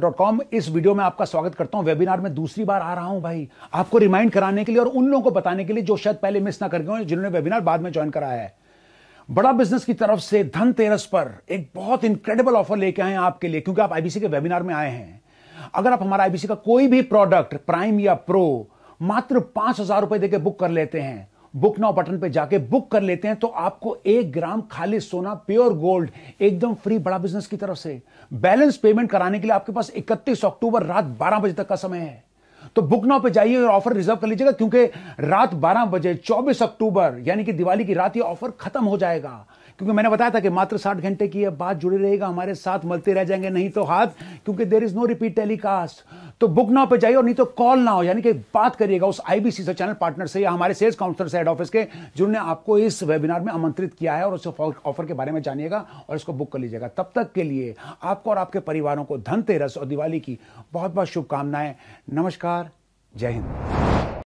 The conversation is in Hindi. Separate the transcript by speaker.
Speaker 1: डॉट कॉम इस वीडियो में आपका स्वागत करता हूं वेबिनार में दूसरी बार आ रहा हूं भाई आपको रिमाइंड कराने के लिए और उन लोगों को बताने के लिए जो शायद पहले मिस ना कर गए जिन्होंने वेबिनार बाद में ज्वाइन कराया है बड़ा बिजनेस की तरफ से धनतेरस पर एक बहुत इंक्रेडिबल ऑफर लेके आए हैं आपके लिए क्योंकि आप आईबीसी के वेबिनार में आए हैं अगर आप हमारा आईबीसी का कोई भी प्रोडक्ट प्राइम या प्रो मात्र पांच हजार रुपए देकर बुक कर लेते हैं बुक नाउ बटन पे जाके बुक कर लेते हैं तो आपको एक ग्राम खाली सोना प्योर गोल्ड एकदम फ्री बड़ा बिजनेस की तरफ से बैलेंस पेमेंट कराने के लिए आपके पास 31 अक्टूबर रात 12 बजे तक का समय है तो बुक नाउ पे जाइए और ऑफर रिजर्व कर लीजिएगा क्योंकि रात 12 बजे 24 अक्टूबर यानी कि दिवाली की रात ये ऑफर खत्म हो जाएगा क्योंकि मैंने बताया था कि मात्र साठ घंटे की अब बात जुड़ी रहेगा हमारे साथ मलते रह जाएंगे नहीं तो हाथ क्योंकि there is no repeat telecast तो बुक ना पे जाइए और नहीं तो कॉल ना हो यानी कि बात करिएगा उस आईबीसी से चैनल पार्टनर से या हमारे सेल्स काउंसलर से हेड ऑफिस के जिन्होंने आपको इस वेबिनार में आमंत्रित किया है और उस ऑफर के बारे में जानिएगा और इसको बुक कर लीजिएगा तब तक के लिए आपको और आपके परिवारों को धनतेरस और दिवाली की बहुत बहुत शुभकामनाएं नमस्कार जय हिंद